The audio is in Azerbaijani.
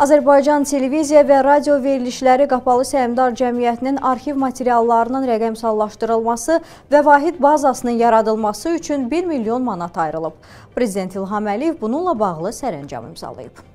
Azərbaycan televiziya və radio verilişləri Qapalı Səhmdar Cəmiyyətinin arxiv materiallarının rəqəmsallaşdırılması və vahid bazasının yaradılması üçün 1 milyon manat ayrılıb. Prezident İlham Əliyev bununla bağlı sərəncam imzalayıb.